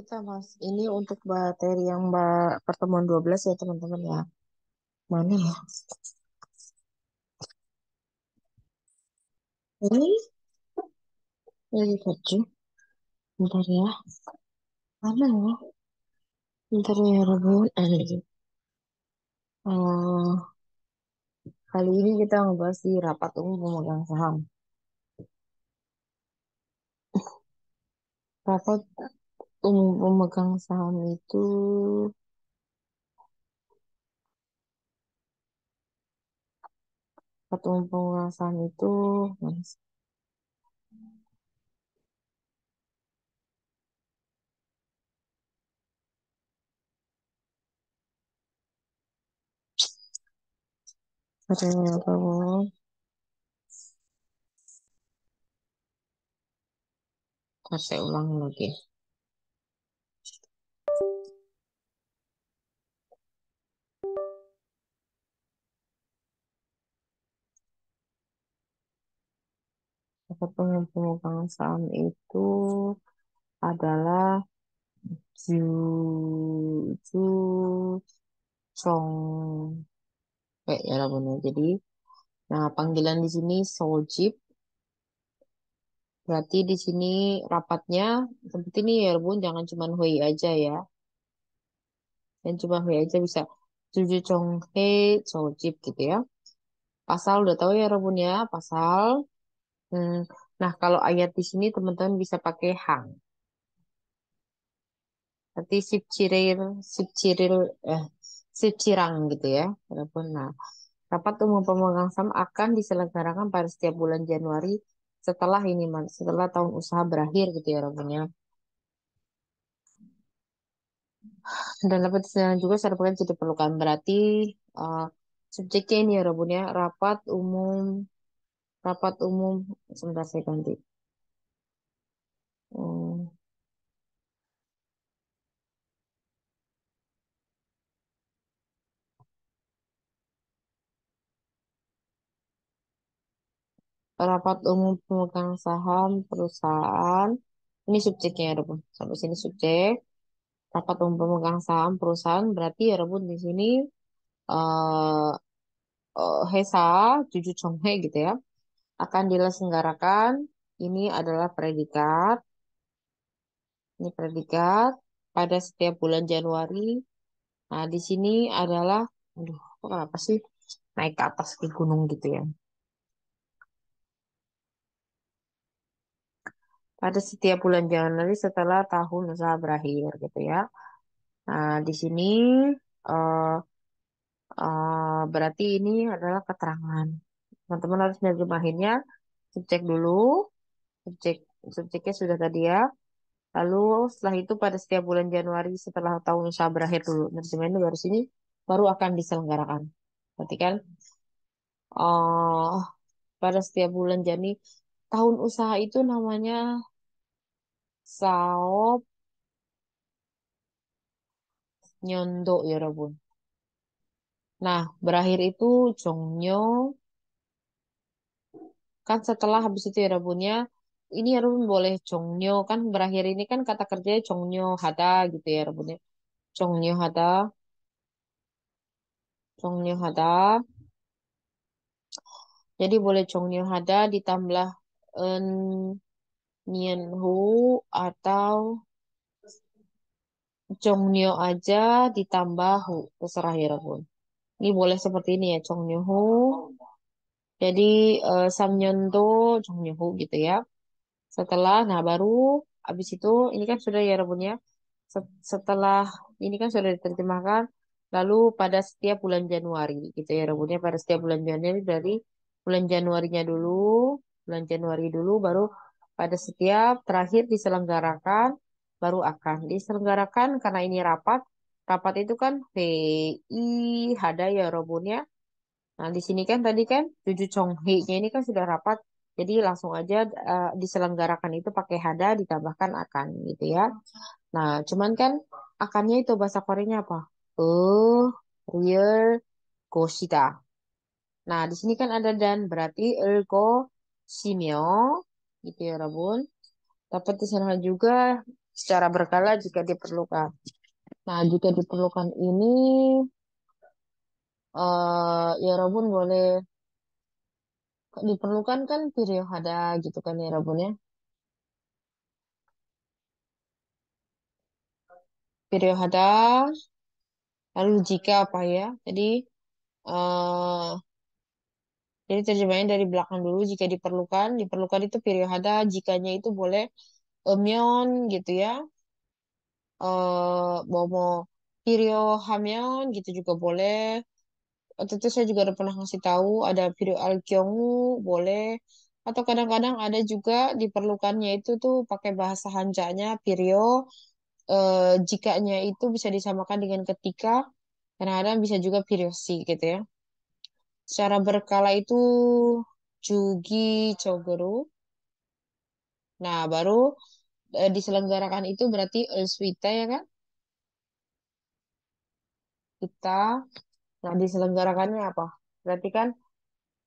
kita mas ini untuk materi yang mbak pertemuan 12 ya teman-teman ya mana ya ini ini baju bentar ya mana ya bentar ya Robin eh, ini eh, kali ini kita ngebahas di rapat umum pemegang saham rapat umum pemegang saham itu atau umum pemegang saham itu Ada Prabowo. Saya ulang lagi. Satu yang pemegang saham itu adalah Ju Ju Song eh ya benar ya. jadi nah panggilan di sini Sojip berarti di sini rapatnya seperti ini ya rebun. jangan cuma Hui aja ya dan cuma Hui aja bisa Juju Chong He Sojip gitu ya pasal udah tahu ya bun ya pasal Hmm. Nah, kalau ayat di sini teman-teman bisa pakai hang. Berarti sip ciril, eh, ciri-cirang gitu ya. Walaupun, nah, rapat umum pemegang saham akan diselenggarakan pada setiap bulan Januari setelah ini, setelah tahun usaha berakhir gitu ya, Rabunnya. Dan dapat disenangkan juga secara jadi perlukan Berarti uh, subjeknya ini ya, Rabunnya, rapat umum rapat umum sebentar saya ganti oh. rapat umum pemegang saham perusahaan ini subjeknya ya rebun sampai sini subjek rapat umum pemegang saham perusahaan berarti ya rebun di sini uh, uh, Hesa Jujur Chonghe gitu ya akan dilaksanakan. Ini adalah predikat. Ini predikat pada setiap bulan Januari. Nah, di sini adalah, aduh, kok apa sih naik ke atas ke gunung gitu ya. Pada setiap bulan Januari setelah tahun usaha berakhir gitu ya. Nah, di sini uh, uh, berarti ini adalah keterangan teman-teman harus menerjemahinnya subjek dulu subjek subjeknya sudah tadi ya lalu setelah itu pada setiap bulan Januari setelah tahun usaha berakhir dulu nerjemahinnya baru sini baru akan diselenggarakan berarti kan oh pada setiap bulan Jani tahun usaha itu namanya saop nyondo ya Rabun. Nah, berakhir itu jongnyo kan setelah habis itu ya, ya. ini ya boleh congnyo kan berakhir ini kan kata kerjanya congnyo hada gitu ya rebunnya congnyo hada congnyo hada jadi boleh congnyo hada ditambah en nianhu atau Chongnyo aja ditambah hu terserah ya rabun Ini boleh seperti ini ya Chongnyo hu jadi uh, eh, Samnyeon gitu ya. Setelah, nah baru habis itu ini kan sudah ya rebunnya. Setelah ini kan sudah diterjemahkan. Lalu pada setiap bulan Januari gitu ya rebunnya pada setiap bulan Januari dari bulan Januarinya dulu, bulan Januari dulu baru pada setiap terakhir diselenggarakan baru akan diselenggarakan karena ini rapat rapat itu kan VI ya robunnya Nah, di sini kan tadi kan Cucu Chonghee-nya ini kan sudah rapat, jadi langsung aja uh, diselenggarakan itu pakai hada ditambahkan akan gitu ya. Nah, cuman kan akannya itu bahasa Koreanya apa? Eh, real goshita. Nah, di sini kan ada dan berarti ergo simyo gitu ya, Rabun. Dapat diserahkan juga secara berkala jika diperlukan. Nah, jika diperlukan ini uh, ya Rabun boleh diperlukan kan Piryohada gitu kan ya Rabunnya ya lalu jika apa ya jadi uh, jadi terjemahnya dari belakang dulu jika diperlukan diperlukan itu Piryohada jikanya itu boleh omion eh, gitu ya eh Momo gitu juga boleh waktu itu saya juga udah pernah ngasih tahu ada video Alkyongwu boleh atau kadang-kadang ada juga diperlukannya itu tuh pakai bahasa Hanjanya pirio jika eh, jikanya itu bisa disamakan dengan ketika kadang-kadang bisa juga piriosi gitu ya secara berkala itu jugi cogeru nah baru eh, diselenggarakan itu berarti ulsuita ya kan kita Nah, diselenggarakannya apa? Berarti kan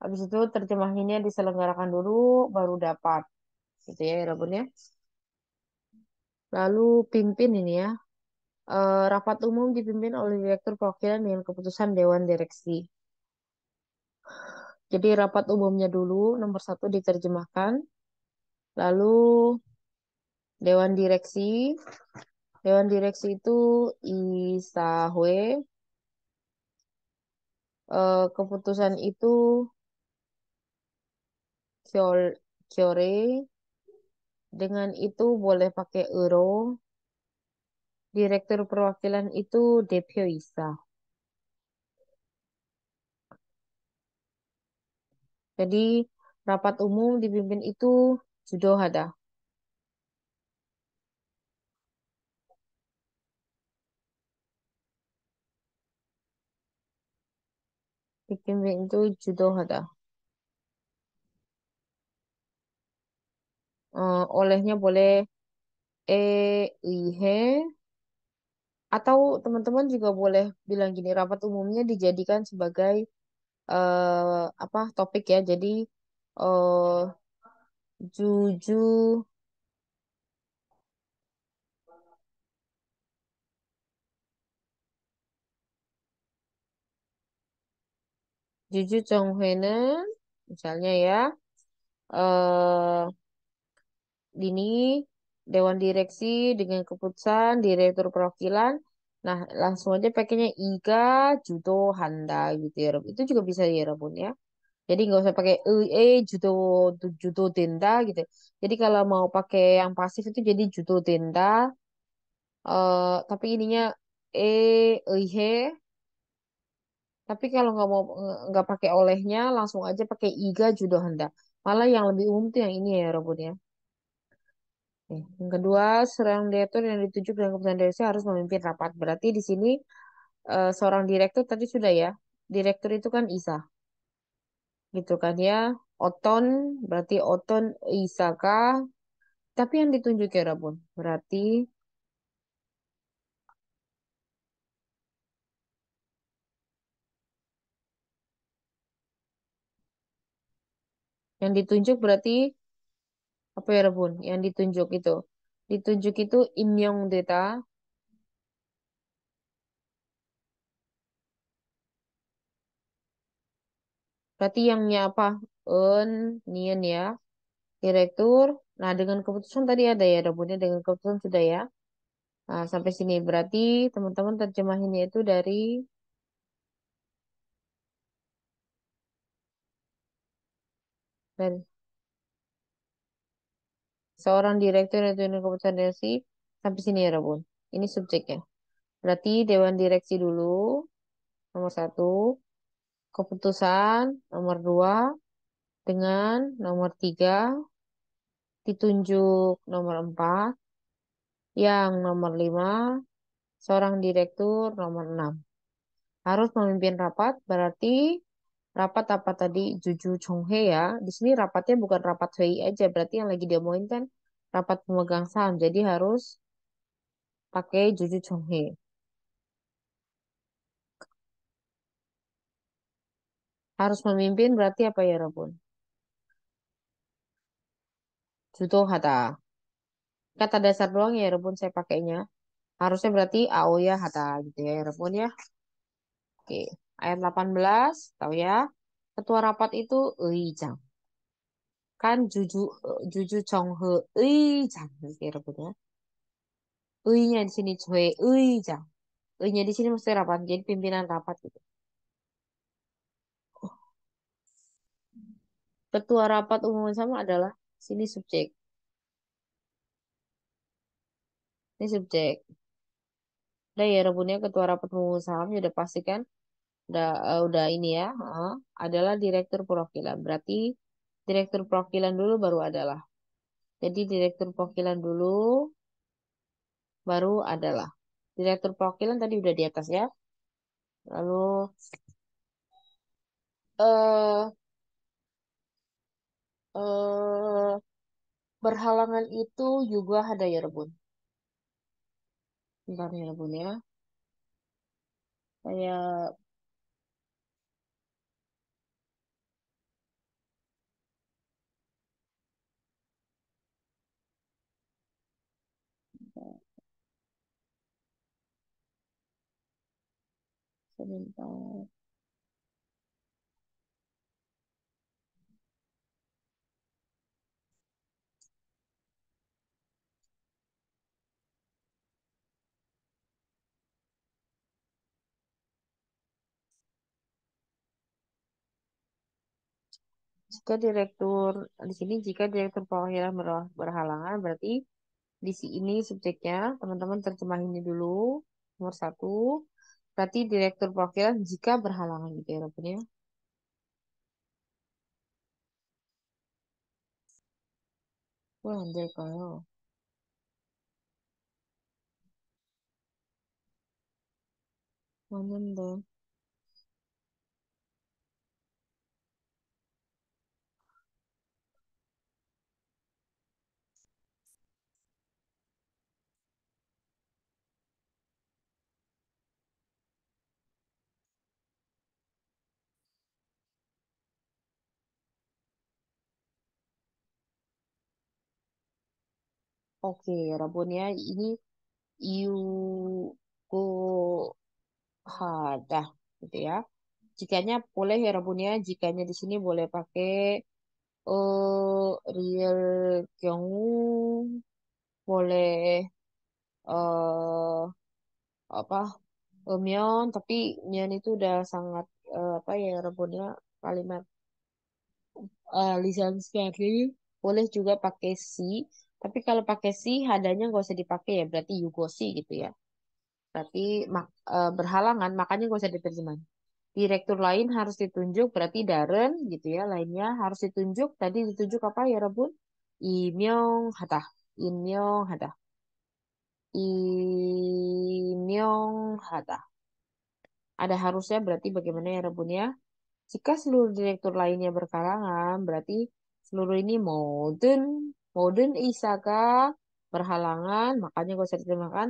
habis itu terjemahinnya diselenggarakan dulu baru dapat. Gitu ya, ya ya. Lalu pimpin ini ya. E, rapat umum dipimpin oleh Direktur Perwakilan dengan keputusan Dewan Direksi. Jadi rapat umumnya dulu nomor satu diterjemahkan, lalu Dewan Direksi. Dewan Direksi itu Isahwe, Eh, keputusan itu Kyore. Dengan itu boleh pakai euro. Direktur perwakilan itu Depyo Isa. Jadi rapat umum dipimpin itu judo hada Hüküm itu judohada. Uh, eh, olehnya boleh E, I, H. Atau teman-teman juga boleh bilang gini, rapat umumnya dijadikan sebagai uh, apa topik ya. Jadi uh, juju Juju Chonghwe는 misalnya ya eh ini dewan direksi dengan keputusan direktur perwakilan Nah, langsung aja pakainya Iga, Judo, Handa gitu ya. Itu juga bisa ya ya. Jadi nggak usah pakai e, e, judo, judo tenda gitu. Ya. Jadi kalau mau pakai yang pasif itu jadi judo tenda. Uh, eh, tapi ininya e, e, he, tapi kalau nggak mau nggak pakai olehnya, langsung aja pakai iga judo hendak. Malah yang lebih umum tuh yang ini ya Robun ya. Yang kedua, seorang direktur yang ditunjuk dengan keputusan direksi harus memimpin rapat. Berarti di sini eh, seorang direktur tadi sudah ya. Direktur itu kan Isa. Gitu kan ya. Oton, berarti Oton Isaka. Tapi yang ditunjuk ya Rabun. Berarti Yang ditunjuk berarti apa ya Rebun? Yang ditunjuk itu. Ditunjuk itu Inyong data Berarti yangnya apa? En, nian ya. Direktur. Nah, dengan keputusan tadi ada ya Rebunnya dengan keputusan sudah ya. Nah, sampai sini berarti teman-teman terjemahinnya itu dari Dan seorang direktur yang tunjuk keputusan direksi sampai sini ya rabun Ini subjeknya. Berarti dewan direksi dulu nomor satu, keputusan nomor dua, dengan nomor tiga, ditunjuk nomor empat, yang nomor lima, seorang direktur nomor enam. Harus memimpin rapat berarti rapat apa tadi Juju Chonghe ya. Di sini rapatnya bukan rapat HI aja, berarti yang lagi diomongin kan rapat pemegang saham. Jadi harus pakai Juju Chonghe. Harus memimpin berarti apa ya, Rabun? Juto Hata. Kata dasar doang ya, Rebun saya pakainya. Harusnya berarti Aoya Hata gitu ya, Rabun ya. Oke. Ayat 18, tahu ya. Ketua rapat itu ijang, Kan Juju Juju chonghe ijang, nanti ya, gitu rebutnya. nya di sini Choi ijang, Jang. nya di sini mesti rapat, jadi pimpinan rapat gitu. Ketua rapat umum sama adalah sini subjek. Ini subjek. Udah ya, rebutnya ketua rapat umum saham sudah pastikan udah uh, udah ini ya uh, adalah direktur perwakilan berarti direktur perwakilan dulu baru adalah jadi direktur perwakilan dulu baru adalah direktur perwakilan tadi udah di atas ya lalu eh uh, uh, berhalangan itu juga ada ya rebun bentar ya rebun ya saya komentar. Jika direktur di sini jika direktur perwakilan berhalangan berarti di sini subjeknya teman-teman terjemahinnya dulu nomor satu Berarti direktur perwakilan jika berhalangan gitu ya, Robin ya. 왜 kalau. 될까요? 맞는데. Oke, rabunnya ini Yugo Hadah, gitu ya. Jikanya boleh ya rabunnya, jikanya di sini boleh pakai uh, Real Kyungwoo, boleh eh apa uh, eh, mion, tapi mion itu udah sangat uh, apa ya rabunnya kalimat eh, lisan sekali. Boleh juga pakai si tapi kalau pakai si hadanya nggak usah dipakai ya, berarti you see gitu ya. Berarti mak, e, berhalangan, makanya nggak usah diterjemahin. Direktur lain harus ditunjuk, berarti Darren gitu ya. Lainnya harus ditunjuk, tadi ditunjuk apa ya Rebun? Imyong hata, imyong hata, imyong hata. Ada harusnya berarti bagaimana ya Rebun ya? Jika seluruh direktur lainnya berkarangan, berarti seluruh ini modern Modern Isaka berhalangan, makanya gue usah diterjemahkan.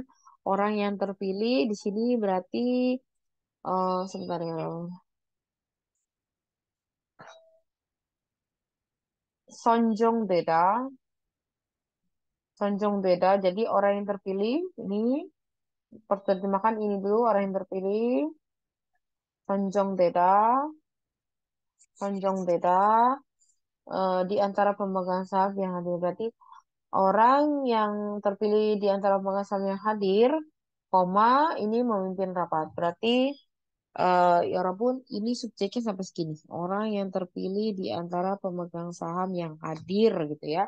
Orang yang terpilih di sini berarti uh, sebentar ya. Sonjong beda. Sonjong beda. Jadi orang yang terpilih ini perterjemahkan ini dulu orang yang terpilih. Sonjong beda. Sonjong beda. Eh, di antara pemegang saham yang hadir. Berarti orang yang terpilih di antara pemegang saham yang hadir, koma ini memimpin rapat. Berarti uh, ya walaupun ini subjeknya sampai segini. Orang yang terpilih di antara pemegang saham yang hadir gitu ya.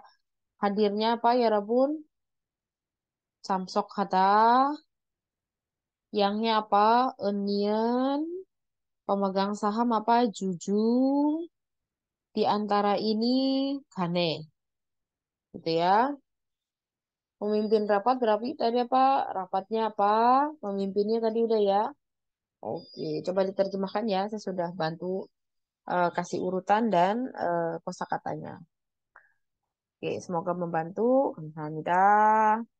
Hadirnya apa ya walaupun Samsok kata yangnya apa onion pemegang saham apa jujur di antara ini Gane. Gitu ya. Pemimpin rapat berarti tadi apa? Rapatnya apa? Pemimpinnya tadi udah ya. Oke, coba diterjemahkan ya. Saya sudah bantu uh, kasih urutan dan uh, kosakatanya. Oke, semoga membantu. Alhamdulillah.